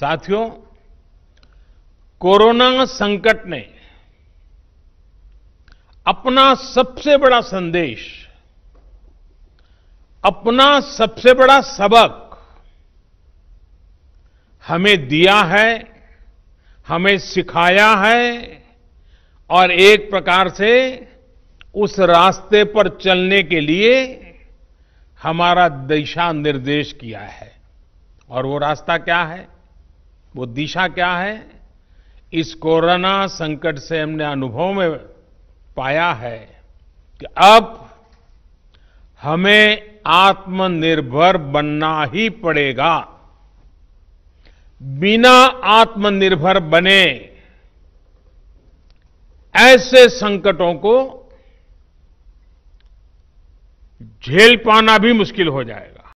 साथियों कोरोना संकट ने अपना सबसे बड़ा संदेश अपना सबसे बड़ा सबक हमें दिया है हमें सिखाया है और एक प्रकार से उस रास्ते पर चलने के लिए हमारा दिशा निर्देश किया है और वो रास्ता क्या है वो दिशा क्या है इस कोरोना संकट से हमने अनुभव में पाया है कि अब हमें आत्मनिर्भर बनना ही पड़ेगा बिना आत्मनिर्भर बने ऐसे संकटों को झेल पाना भी मुश्किल हो जाएगा